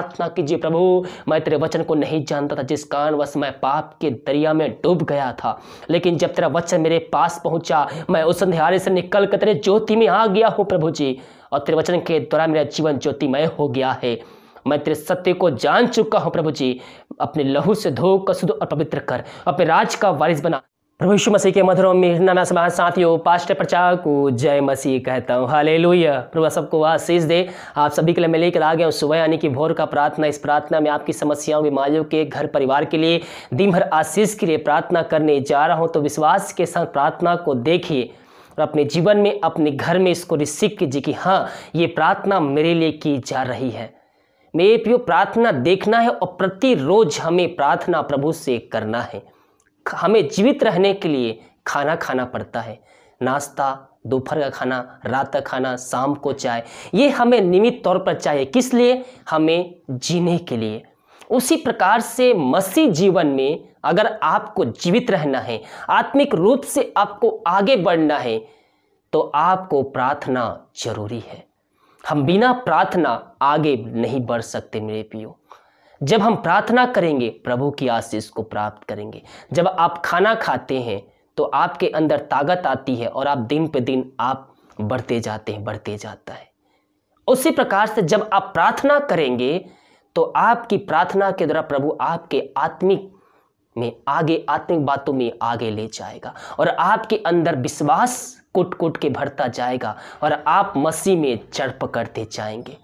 प्रार्थना कीजिए प्रभु मैं तेरे वचन को नहीं जानता था जिस कारण बस मैं पाप के दरिया में डूब गया था लेकिन जब तेरा वचन मेरे पास पहुंचा मैं उस अंधेरे से निकल कर तेरे ज्योति में आ गया हूँ प्रभु जी और तेरे वचन के द्वारा मेरा जीवन ज्योतिमय हो गया है मैं तेरे सत्य को जान चुका हूँ प्रभु जी अपने लहू से धो कसुद और पवित्र कर अपने राज का वारिस बना प्रभु मसीह के मधुरों में मैं समाज साथियों पास्ट प्रचार को जय मसीह कहता हूँ हाले लोहिया प्रभु सबको आशीष दे आप सभी के लिए मैं लेकर आ गया हूँ सुबह यानी कि भोर का प्रार्थना इस प्रार्थना में आपकी समस्याओं बीमारियों के घर परिवार के लिए दिन भर आशीष के लिए प्रार्थना करने जा रहा हूँ तो विश्वास के साथ प्रार्थना को देखिए और अपने जीवन में अपने घर में इसको रिसीव कीजिए कि हाँ ये प्रार्थना मेरे लिए की जा रही है मेरे प्रियो प्रार्थना देखना है और प्रतिरोज हमें प्रार्थना प्रभु से करना है हमें जीवित रहने के लिए खाना खाना पड़ता है नाश्ता दोपहर का खाना रात का खाना शाम को चाय ये हमें नियमित तौर पर चाहिए किस लिए हमें जीने के लिए उसी प्रकार से मसीह जीवन में अगर आपको जीवित रहना है आत्मिक रूप से आपको आगे बढ़ना है तो आपको प्रार्थना जरूरी है हम बिना प्रार्थना आगे नहीं बढ़ सकते मेरे पियो जब हम प्रार्थना करेंगे प्रभु की आशीष को प्राप्त करेंगे जब आप खाना खाते हैं तो आपके अंदर ताकत आती है और आप दिन पे दिन आप बढ़ते जाते हैं बढ़ते जाता है उसी प्रकार से जब आप प्रार्थना करेंगे तो आपकी प्रार्थना के द्वारा प्रभु आपके आत्मिक में आगे आत्मिक बातों में आगे ले जाएगा और आपके अंदर विश्वास कुट कुट के भरता जाएगा और आप मसीह में चढ़ पकड़ते जाएंगे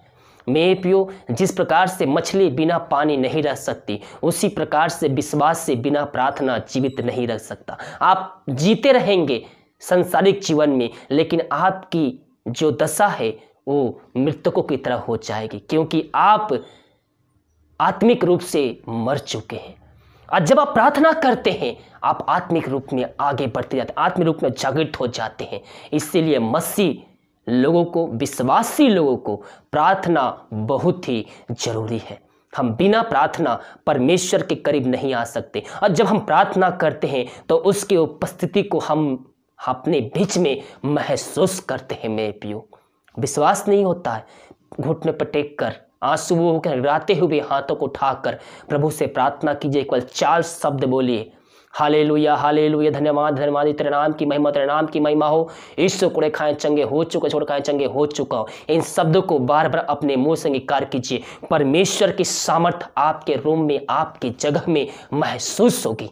मेरे प्यो जिस प्रकार से मछली बिना पानी नहीं रह सकती उसी प्रकार से विश्वास से बिना प्रार्थना जीवित नहीं रह सकता आप जीते रहेंगे संसारिक जीवन में लेकिन आपकी जो दशा है वो मृतकों की तरह हो जाएगी क्योंकि आप आत्मिक रूप से मर चुके हैं और जब आप प्रार्थना करते हैं आप आत्मिक रूप में आगे बढ़ते जाते आत्मिक रूप में जागृत हो जाते हैं इसीलिए मसीह लोगों को विश्वासी लोगों को प्रार्थना बहुत ही जरूरी है हम बिना प्रार्थना परमेश्वर के करीब नहीं आ सकते और जब हम प्रार्थना करते हैं तो उसकी उपस्थिति को हम अपने बीच में महसूस करते हैं मेरे पियो विश्वास नहीं होता है घुटने पर टेक कर आंसू होकर गिराते हुए हाथों को उठाकर प्रभु से प्रार्थना कीजिए एक बार चार शब्द बोलिए हाले लुया हाले लुया धन्यवाद धन्यवाद तेरे नाम की महिमा तेरे नाम की महिमा हो ईश्वर कुड़े खाए चंगे हो चुके छोड़ खाए चंगे हो चुका हो इन शब्दों को बार बार अपने मुंह से अंगीकार कीजिए परमेश्वर की सामर्थ आपके रूम में आपकी जगह में महसूस होगी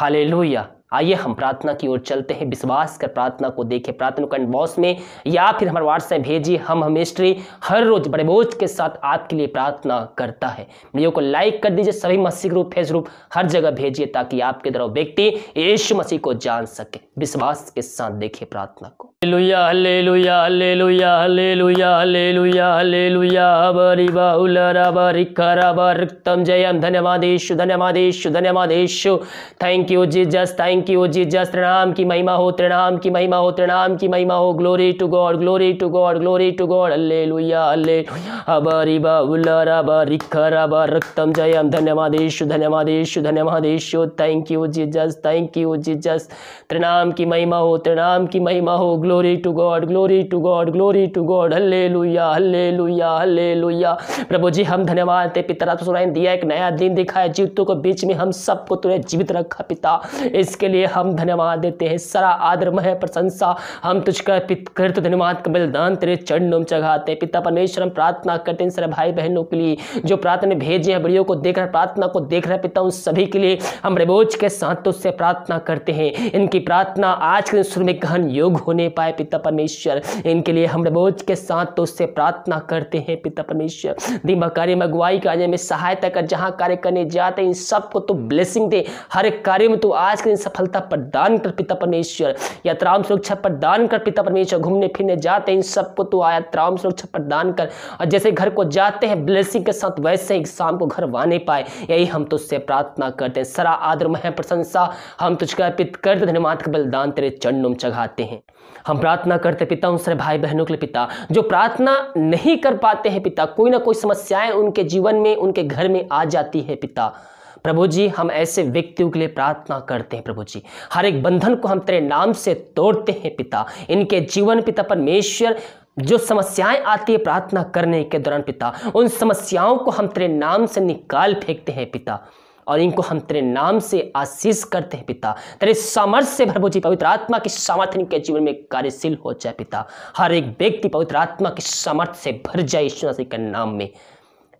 हाले लुया आइए हम प्रार्थना की ओर चलते हैं विश्वास कर प्रार्थना को देखें प्रार्थना कंड बॉस में या फिर हमारे व्हाट्सएप भेजिए हम हमेस्ट्री हर रोज बड़े बोझ के साथ आपके लिए प्रार्थना करता है वीडियो को लाइक कर दीजिए सभी मसीह ग्रुप फेस ग्रुप हर जगह भेजिए ताकि आपके द्वारा व्यक्ति यीशु मसीह को जान सके विश्वास के साथ देखिए प्रार्थना को Hallelujah, hallelujah, hallelujah, hallelujah, hallelujah, hallelujah. Abariba ulara barikara bariktam jayam धन्यवादेशु धन्यवादेशु धन्यवादेशु thank you Jesus thank you Jesus त्रिणाम की महिमा हो त्रिणाम की महिमा हो त्रिणाम की महिमा हो glory to God glory to God glory to God hallelujah hallelujah अबरिबा उलरा बारिखरा बारक्तम जयम धन्यवादेशु धन्यवादेशु धन्यवादेशु thank you Jesus thank you Jesus त्रिणाम की महिमा हो त्रिणाम की महिमा हो glory glory to God glory to God glory to God hallelujah hallelujah, hallelujah. प्रभु जी हम धन्यवाद ते पिता तो सुनाई दिया एक नया दिन दिखाया जीवितों को बीच में हम सबको तुरंत जीवित रखा पिता इसके लिए हम धन्यवाद देते हैं सारा आदर मह प्रशंसा हम तुझका कृत धन्यवाद का बलिदान तेरे चरणों में चढ़ाते हैं पिता परमेश्वर हम प्रार्थना करते हैं सारे भाई बहनों के लिए जो प्रार्थना भेजे हैं बड़ियों को देख रहे प्रार्थना को देख रहे पिता उन सभी के लिए हम रिबोज के साथ तुझसे प्रार्थना करते हैं इनकी प्रार्थना आज के दिन सुर में गहन योग होने पाए पाए पिता परमेश्वर इनके लिए हम रोज के साथ तो उससे प्रार्थना करते हैं पिता परमेश्वर दिन कार्य में अगुवाई कार्य में सहायता कर जहाँ कार्य करने जाते हैं इन सबको तो ब्लेसिंग दे हर एक कार्य में तो आज के दिन सफलता प्रदान कर पिता परमेश्वर यात्राओं सुरक्षा प्रदान कर पिता परमेश्वर घूमने फिरने जाते हैं इन सबको तो यात्राओं सुरक्षा प्रदान कर और जैसे घर को जाते हैं ब्लेसिंग के साथ वैसे ही शाम को घर वाने पाए यही हम तो उससे प्रार्थना करते हैं सरा आदर मह प्रशंसा हम तुझका अर्पित कर धन्यवाद का बलिदान तेरे चरणों में चढ़ाते हैं हम हम प्रार्थना करते पिता उन सारे भाई बहनों के लिए पिता जो प्रार्थना नहीं कर पाते हैं पिता कोई ना कोई समस्याएं उनके जीवन में उनके घर में आ जाती है पिता प्रभु जी हम ऐसे व्यक्तियों के लिए प्रार्थना करते हैं प्रभु जी हर एक बंधन को हम तेरे नाम से तोड़ते हैं पिता इनके जीवन पिता परमेश्वर जो समस्याएं आती है प्रार्थना करने के दौरान पिता उन समस्याओं को हम तेरे नाम से निकाल फेंकते हैं पिता और इनको हम तेरे नाम से आशीष करते हैं पिता तेरे सामर्थ्य से भरपूर जी पवित्र आत्मा की सामर्थ्य इनके जीवन में कार्यशील हो जाए पिता हर एक व्यक्ति पवित्र आत्मा की सामर्थ्य से भर जाए ईश्वर के नाम में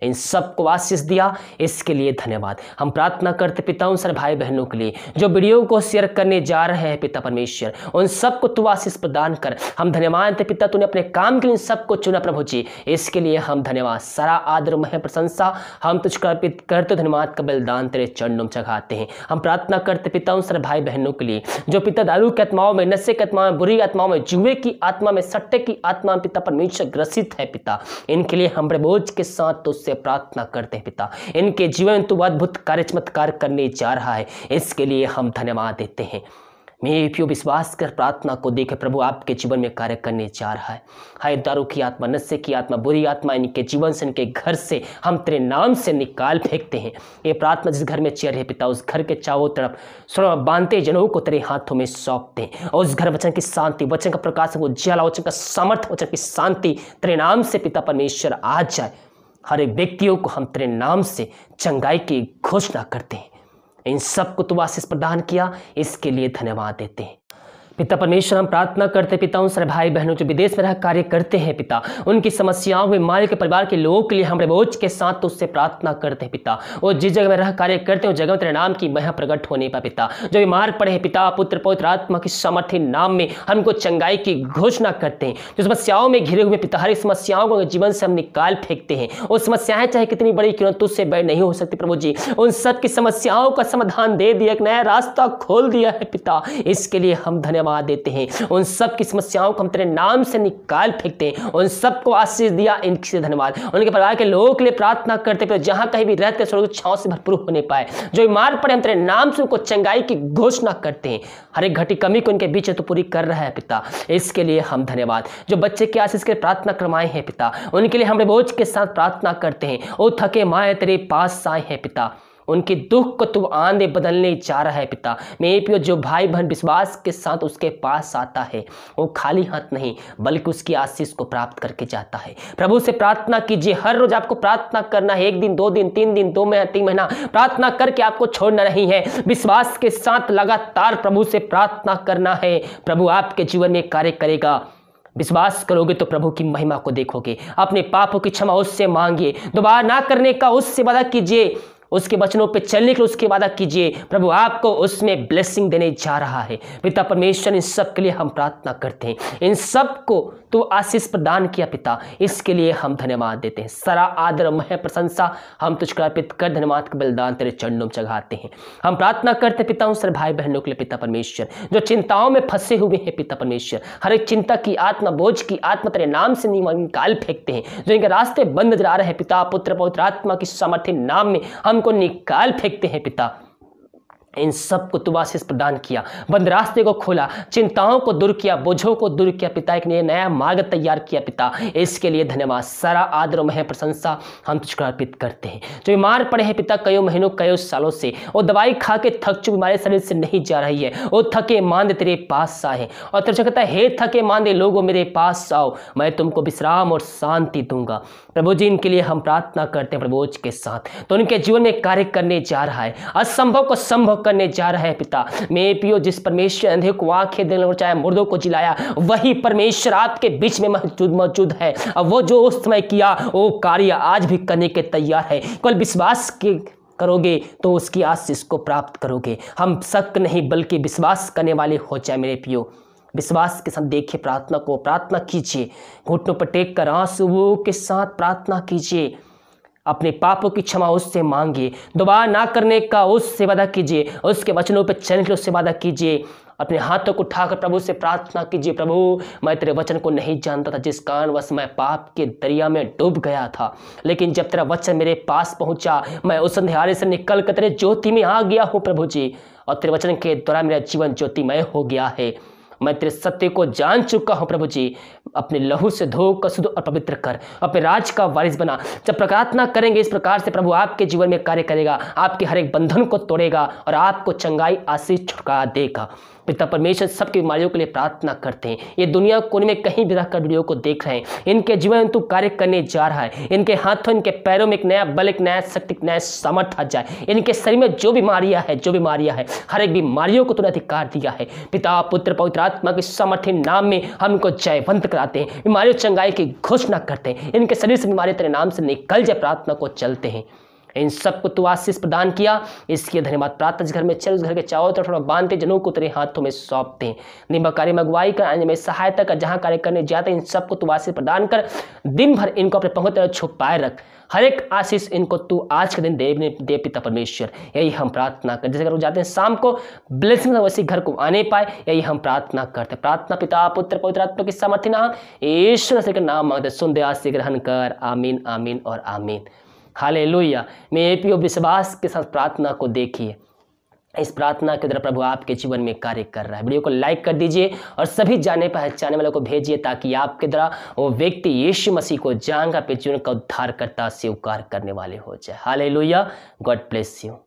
इन सबको आशीष दिया इसके लिए धन्यवाद हम प्रार्थना करते पिता उन सर भाई बहनों के लिए जो वीडियो को शेयर करने जा रहे हैं पिता परमेश्वर उन सबको तू आशीष प्रदान कर हम धन्यवाद थे पिता तूने अपने काम के लिए सबको चुना प्रभु जी इसके लिए हम धन्यवाद सारा आदर मह प्रशंसा हम तुझको अर्पित करते धन्यवाद का बलिदान तेरे चरणों में चढ़ाते हैं हम प्रार्थना करते पिता उन सर भाई बहनों के लिए जो पिता दारू की आत्माओं में नशे की आत्माओं में बुरी आत्माओं में जुए की आत्मा में सट्टे की आत्मा पिता परमेश्वर ग्रसित है पिता इनके लिए हम प्रबोध के साथ तुझसे से प्रार्थना करते हैं पिता इनके जीवन तो अद्भुत कार्य चमत्कार करने जा रहा है इसके लिए हम धन्यवाद देते हैं मेरे प्यो विश्वास कर प्रार्थना को देखे प्रभु आपके जीवन में कार्य करने जा रहा है हाय दारू की आत्मा नशे की आत्मा बुरी आत्मा इनके जीवन से इनके घर से हम तेरे नाम से निकाल फेंकते हैं ये प्रार्थना जिस घर में चेयर है पिता उस घर के चारों तरफ स्वर्व बांधते जनों को तेरे हाथों में सौंपते हैं और उस घर वचन की शांति वचन का प्रकाश वो जला वचन का सामर्थ्य वचन की शांति तेरे नाम से पिता परमेश्वर आ जाए हर एक व्यक्तियों को हम तेरे नाम से चंगाई की घोषणा करते हैं इन सबको तो आशीष प्रदान किया इसके लिए धन्यवाद देते हैं पिता परमेश्वर हम प्रार्थना करते पिता उन सारे भाई बहनों जो विदेश में रह कार्य करते हैं पिता उनकी समस्याओं में मालिक के परिवार के लोगों के लिए हम बोझ के साथ तो उससे प्रार्थना करते हैं पिता और जिस जगह में रह कार्य करते हैं उस जगह में तेरे नाम की मह प्रकट होने पर पिता जो बीमार पड़े हैं पिता पुत्र पौत्र आत्मा के सामर्थ्य नाम में हमको चंगाई की घोषणा करते हैं जो समस्याओं में घिरे हुए पिता हर समस्याओं को जीवन से हम निकाल फेंकते हैं और समस्याएं चाहे कितनी बड़ी क्यों तुझसे बड़ी नहीं हो सकती प्रभु जी उन सब की समस्याओं का समाधान दे दिया एक नया रास्ता खोल दिया है पिता इसके लिए हम धन्यवाद जमा देते हैं उन सब की समस्याओं को हम तेरे नाम से निकाल फेंकते हैं उन सबको आशीष दिया इनसे धन्यवाद उनके परिवार के लोगों के लिए प्रार्थना करते फिर जहाँ कहीं भी रहते स्वर्ग छाव से भरपूर होने पाए जो बीमार पड़े हम तेरे नाम से उनको चंगाई की घोषणा करते हैं हर एक घटी कमी को इनके बीच तो पूरी कर रहा है पिता इसके लिए हम धन्यवाद जो बच्चे के आशीष के प्रार्थना करवाए हैं पिता उनके लिए हम बोझ के साथ प्रार्थना करते हैं वो थके माए तेरे पास आए हैं पिता उनके दुख को तुम आंधे बदलने जा रहा है पिता मेरे पियो जो भाई बहन विश्वास के साथ उसके पास आता है वो खाली हाथ नहीं बल्कि उसकी आशीष को प्राप्त करके जाता है प्रभु से प्रार्थना कीजिए हर रोज आपको प्रार्थना करना है एक दिन दो दिन तीन दिन दो महीना तीन महीना प्रार्थना करके आपको छोड़ना नहीं है विश्वास के साथ लगातार प्रभु से प्रार्थना करना है प्रभु आपके जीवन में कार्य करेगा विश्वास करोगे तो प्रभु की महिमा को देखोगे अपने पापों की क्षमा उससे मांगिए दोबारा ना करने का उससे वादा कीजिए उसके वचनों पर चलने के लिए उसके वादा कीजिए प्रभु आपको उसमें ब्लेसिंग देने जा रहा है पिता परमेश्वर इन सब के लिए हम प्रार्थना करते हैं इन सब को तो आशीष प्रदान किया पिता इसके लिए हम धन्यवाद देते हैं सरा आदर मह प्रशंसा हम तुझको अर्पित कर धन्यवाद के बलिदान तेरे चरणों में चढ़ाते हैं हम प्रार्थना करते पिता हूँ सर भाई बहनों के लिए पिता परमेश्वर जो चिंताओं में फंसे हुए हैं पिता परमेश्वर हर एक चिंता की आत्मा बोझ की आत्मा तेरे नाम से निकाल फेंकते हैं जो इनके रास्ते बंद जा रहे हैं पिता पुत्र पवित्र आत्मा की सामर्थ्य नाम में हमको निकाल फेंकते हैं पिता इन सब को प्रदान किया बंद रास्ते को खोला चिंताओं को दूर किया बोझों को दूर किया पिता एक नया मार्ग तैयार किया पिता इसके लिए धन्यवाद सारा आदर मह प्रशंसा हम तुझको अर्पित करते हैं जो बीमार पड़े हैं पिता कई महीनों कई सालों से वो दवाई खा के थक चुके बीमारी शरीर से नहीं जा रही है वो थके मांदे तेरे पास आए और तुझे कहता है हे थके मांदे लोगों मेरे पास आओ मैं तुमको विश्राम और शांति दूंगा प्रभु जी इनके लिए हम प्रार्थना करते हैं प्रभु के साथ तो उनके जीवन में कार्य करने जा रहा है असंभव को संभव करने जा रहा है पिता मैं पियो जिस परमेश्वर अंधे को आंखें देने चाहे मुर्दों को जिलाया वही परमेश्वर आपके बीच में मौजूद मौजूद है और वो जो उस समय किया वो कार्य आज भी करने के तैयार है कल विश्वास के करोगे तो उसकी आशीष को प्राप्त करोगे हम शक नहीं बल्कि विश्वास करने वाले हो जाए मेरे पियो विश्वास के साथ देखिए प्रार्थना को प्रार्थना कीजिए घुटनों पर टेक कर आंसुओं के साथ प्रार्थना कीजिए अपने पापों की क्षमा उससे मांगिए दोबारा ना करने का उससे वादा कीजिए उसके वचनों पर चलने के उससे वादा कीजिए अपने हाथों को उठाकर प्रभु से प्रार्थना कीजिए प्रभु मैं तेरे वचन को नहीं जानता था जिस कारण कारणवश मैं पाप के दरिया में डूब गया था लेकिन जब तेरा वचन मेरे पास पहुंचा मैं उस अंधेरे से निकल कर तेरे ज्योति में आ गया हूँ प्रभु जी और तेरे वचन के द्वारा मेरा जीवन ज्योतिमय हो गया है मैं तेरे सत्य को जान चुका हूँ प्रभु जी अपने लहू से धो कसुद और पवित्र कर अपने राज का वारिस बना जब प्रार्थना करेंगे इस प्रकार से प्रभु आपके जीवन में कार्य करेगा आपके हर एक बंधन को तोड़ेगा और आपको चंगाई आशीष छुटका देगा पिता परमेश्वर सबकी बीमारियों के लिए प्रार्थना करते हैं ये दुनिया कोने में कहीं भी रहकर वीडियो को देख रहे हैं इनके जीवन में तू कार्य करने जा रहा है इनके हाथों इनके पैरों में एक नया बल एक नया शक्ति नया सामर्थ्य आ जाए इनके शरीर में जो बीमारियां हैं जो बीमारियां हैं हर एक बीमारियों को तुमने अधिकार दिया है पिता पुत्र पवित्र परमात्मा के समर्थन नाम में हम इनको जयवंत कराते हैं बीमारियों चंगाई की घोषणा करते हैं इनके शरीर से बीमारी तेरे नाम से निकल जाए प्रार्थना को चलते हैं इन सबको तू आशीष प्रदान किया इसके धन्यवाद प्राप्त इस घर में चल उस घर के चारों तरफ थोड़ा बांधते जनों को तेरे हाथों में सौंपते दें निम्बा कार्य मंगवाई कर अन्य में सहायता कर जहाँ कार्य करने जाते इन सबको तू आशीष प्रदान कर दिन भर इनको अपने पंखों छुपाए रख हर एक आशीष इनको तू आज के दिन देव ने देव पिता परमेश्वर यही हम प्रार्थना कर जैसे अगर जाते हैं शाम को ब्लेसिंग वैसे घर को आने पाए यही हम प्रार्थना करते प्रार्थना पिता पुत्र पवित्र आत्मा के सामर्थ्य नाम ईश्वर से नाम मांगते सुन दे से ग्रहण कर आमीन आमीन और आमीन हाले लोहिया मैं ए पी ओ विश्वास के साथ प्रार्थना को देखिए इस प्रार्थना के द्वारा प्रभु आपके जीवन में कार्य कर रहा है वीडियो को लाइक कर दीजिए और सभी जाने पहचाने वालों को भेजिए ताकि आपके द्वारा वो व्यक्ति यीशु मसीह को जांगा पे जीवन का उद्धारकर्ता स्वीकार करने वाले हो जाए hallelujah God bless you